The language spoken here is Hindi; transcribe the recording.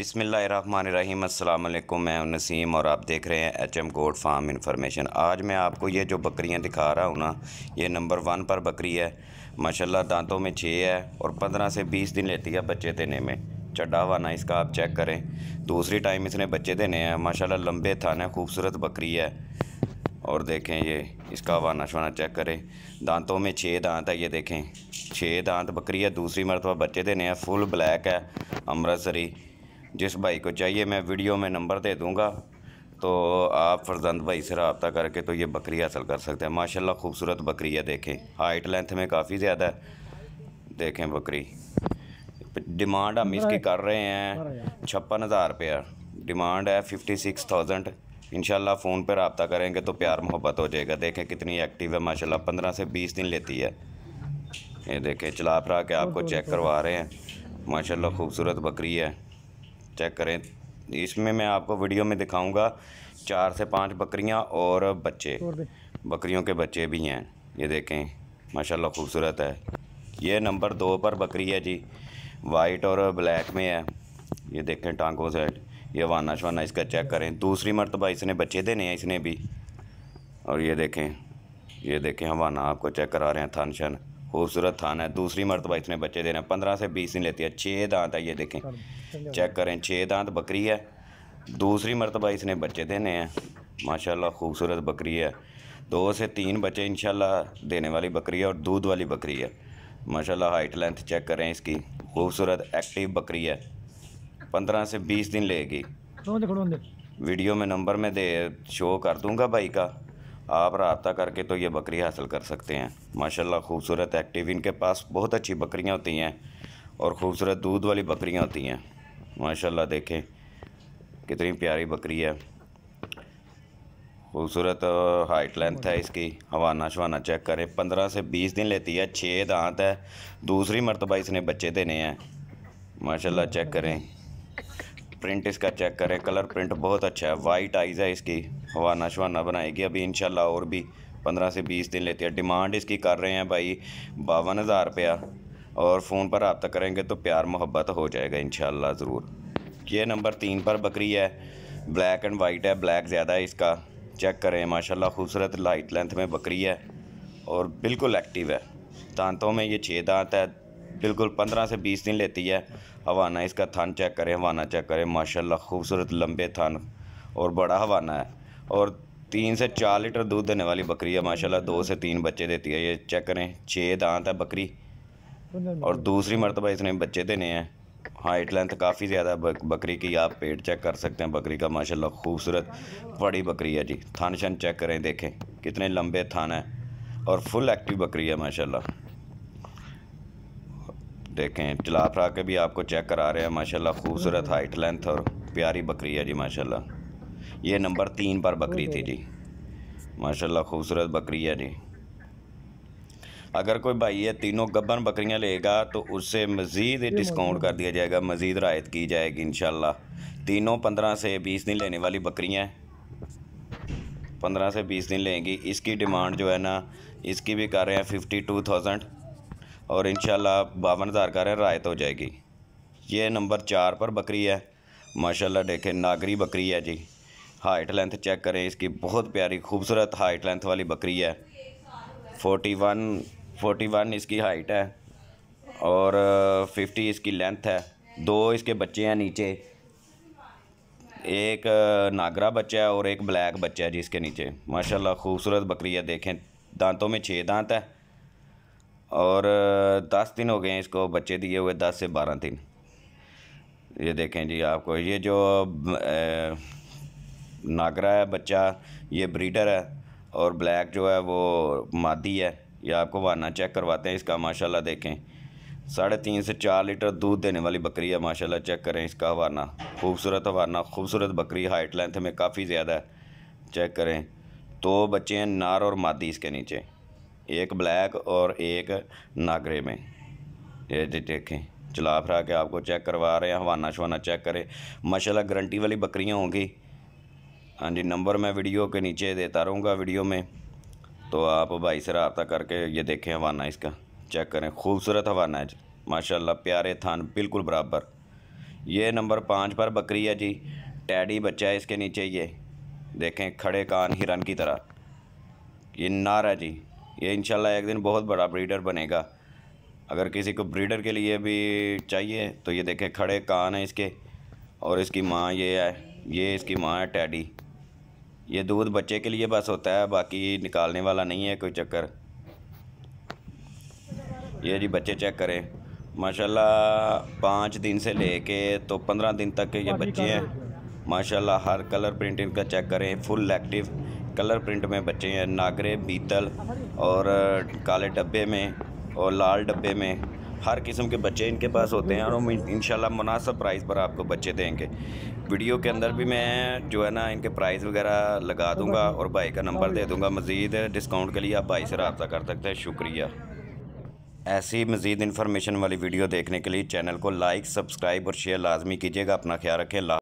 बिसमीम अल्लाम मैं नसीम और आप देख रहे हैं H M goat farm information आज मैं आपको ये जो बकरियां दिखा रहा हूँ ना ये नंबर वन पर बकरी है माशाल्लाह दांतों में छः है और पंद्रह से बीस दिन लेती है बच्चे देने में हुआ ना इसका आप चेक करें दूसरी टाइम इसने बच्चे देने हैं माशाल्लाह लम्बे थाना खूबसूरत बकरी है और देखें ये इसका वाना शवाना चेक करें दांतों में छः दांत है ये देखें छः दांत बकरी है दूसरी मरतबा बच्चे देने हैं फुल ब्लैक है अमृतसरी जिस भाई को चाहिए मैं वीडियो में नंबर दे दूँगा तो आप फरजंद भाई से रबता करके तो ये बकरी हासिल कर सकते हैं माशाल्लाह खूबसूरत बकरी है देखें हाइट लेंथ में काफ़ी ज़्यादा है देखें बकरी डिमांड हम इसकी कर रहे हैं छप्पन हज़ार रुपया डिमांड है फिफ्टी सिक्स थाउजेंड इनशाला फ़ोन पर रबता करेंगे तो प्यार मोहब्बत हो जाएगा देखें कितनी एक्टिव है माशा पंद्रह से बीस दिन लेती है ये देखें चला फिर के आपको चेक करवा रहे हैं माशा खूबसूरत बकरी है चेक करें इसमें मैं आपको वीडियो में दिखाऊंगा चार से पांच बकरियां और बच्चे बकरियों के बच्चे भी हैं ये देखें माशाल्लाह खूबसूरत है ये नंबर दो पर बकरी है जी वाइट और ब्लैक में है ये देखें टांगों साइड ये वाना शवाना इसका चेक करें दूसरी मरतबा इसने बच्चे देने हैं इसने भी और ये देखें ये देखें हवाना आपको चेक करा रहे हैं थन शन खूबसूरत थाना है दूसरी मरतबा इसने बच्चे देना पंद्रह से बीस दिन लेती है छः दांत है ये देखें चेक करें छः दांत बकरी है दूसरी मरतबा इसने बच्चे देने हैं माशाल्लाह खूबसूरत बकरी है दो से तीन बच्चे इंशाल्लाह देने वाली बकरी है और दूध वाली बकरी है माशाल्लाह हाइट लेंथ चेक करें इसकी खूबसूरत एक्टिव बकरी है पंद्रह से बीस दिन लेगी वीडियो में नंबर में दे शो कर दूंगा भाई का आप रबता करके तो ये बकरी हासिल कर सकते हैं माशाल्लाह खूबसूरत एक्टिव इनके पास बहुत अच्छी बकरियाँ होती हैं और ख़ूबसूरत दूध वाली बकरियाँ होती हैं माशाल्लाह देखें कितनी प्यारी बकरी है खूबसूरत हाइट लेंथ है इसकी हवाना शवाना चेक करें पंद्रह से बीस दिन लेती है छः दांत है दूसरी मरतबा इसने बच्चे देने हैं माशाल्लाह चेक करें प्रिंट इसका चेक करें कलर प्रिंट बहुत अच्छा है वाइट आइज़ है इसकी हवाना शवाना बनाएगी अभी इनशाला और भी पंद्रह से बीस दिन लेती है डिमांड इसकी कर रहे हैं भाई बावन हज़ार रुपया और फ़ोन पर रबता करेंगे तो प्यार मोहब्बत हो जाएगा इन ज़रूर ये नंबर तीन पर बकरी है ब्लैक एंड वाइट है ब्लैक ज़्यादा है इसका चेक करें माशाल्लाह खूबसूरत लाइट लेंथ में बकरी है और बिल्कुल एक्टिव है दांतों में ये छः दांत है बिल्कुल पंद्रह से बीस दिन लेती है हवाना इसका थान चेक करें हवाना चेक करें माशाल्लाह खूबसूरत लंबे थान और बड़ा हवाना है और तीन से चार लीटर दूध देने वाली बकरी है माशाल्लाह दो से तीन बच्चे देती है ये चेक करें छः दांत है बकरी और दूसरी मरतबा इसने बच्चे देने हैं हाइट लेंथ काफ़ी ज़्यादा बकरी की आप पेट चेक कर सकते हैं बकरी का माशाल्लाह खूबसूरत बड़ी बकरी है जी थान शन चेक करें देखें कितने लंबे थान है और फुल एक्टिव बकरी है माशाल्लाह देखें चला फरा के भी आपको चेक करा रहे हैं माशाल्लाह खूबसूरत हाइट हम्म। लेंथ और प्यारी बकरी है जी माशाल्लाह ये नंबर तीन पर बकरी थी जी माशाल्लाह खूबसूरत बकरी है जी अगर कोई भाई ये तीनों गब्बन बकरियां लेगा तो उससे मज़ीद डिस्काउंट कर दिया जाएगा मज़ीद रायत की जाएगी इन तीनों पंद्रह से बीस दिन लेने वाली बकरियाँ पंद्रह से बीस दिन लेंगी इसकी डिमांड जो है ना इसकी भी कर रहे हैं फिफ्टी टू थाउजेंड और इन बावन हज़ार का रायत हो जाएगी ये नंबर चार पर बकरी है माशाल्लाह देखें नागरी बकरी है जी हाइट लेंथ चेक करें इसकी बहुत प्यारी खूबसूरत हाइट लेंथ वाली बकरी है फोर्टी वन फोर्टी वन इसकी हाइट है और फिफ्टी इसकी लेंथ है दो इसके बच्चे हैं नीचे एक नागरा बच्चा है और एक ब्लैक बच्चा है जी इसके नीचे माशाल्लाह खूबसूरत बकरी है देखें दांतों में छः दांत है और दस दिन हो गए हैं इसको बच्चे दिए हुए दस से बारह दिन ये देखें जी आपको ये जो नागरा है बच्चा ये ब्रीडर है और ब्लैक जो है वो मादी है ये आपको वाना चेक करवाते हैं इसका माशाल्लाह देखें साढ़े तीन से चार लीटर दूध देने वाली बकरी है माशाल्लाह चेक करें इसका वाना खूबसूरत वाना खूबसूरत बकरी हाइट लेंथ में काफ़ी ज़्यादा है चेक करें तो बच्चे हैं नार और मादी इसके नीचे एक ब्लैक और एक नागरे में ये देखें चला फिरा के आपको चेक करवा रहे हैं हवाना शवाना चेक करें माशाल्लाह गारंटी वाली बकरियाँ होंगी हाँ जी नंबर मैं वीडियो के नीचे देता रहूँगा वीडियो में तो आप भाई से रबता करके ये देखें हवाना इसका चेक करें खूबसूरत हवाना है जी माशाल्लाह प्यारे थान बिल्कुल बराबर ये नंबर पाँच पर बकरी है जी टैडी बच्चा है इसके नीचे ये देखें खड़े कान हिरन की तरह ये नार है जी ये इंशाल्लाह एक दिन बहुत बड़ा ब्रीडर बनेगा अगर किसी को ब्रीडर के लिए भी चाहिए तो ये देखें खड़े कान है इसके और इसकी माँ ये है ये इसकी माँ है टैडी ये दूध बच्चे के लिए बस होता है बाकी निकालने वाला नहीं है कोई चक्कर ये जी बच्चे चेक करें माशाल्लाह पाँच दिन से लेके तो पंद्रह दिन तक ये बच्चे हैं माशाल्लाह हर कलर प्रिंट का चेक करें फुल एक्टिव कलर प्रिंट में बचे हैं नागरे बीतल और काले डब्बे में और लाल डब्बे में हर किस्म के बच्चे इनके पास होते हैं और हम इन मुनासब प्राइस पर आपको बच्चे देंगे वीडियो के अंदर भी मैं जो है ना इनके प्राइस वगैरह लगा दूंगा और भाई का नंबर दे दूंगा मज़ीद डिस्काउंट के लिए आप भाई से रबता कर सकते हैं शुक्रिया ऐसी मज़ीद इन्फॉर्मेशन वाली वीडियो देखने के लिए चैनल को लाइक सब्सक्राइब और शेयर लाजमी कीजिएगा अपना ख्याल रखें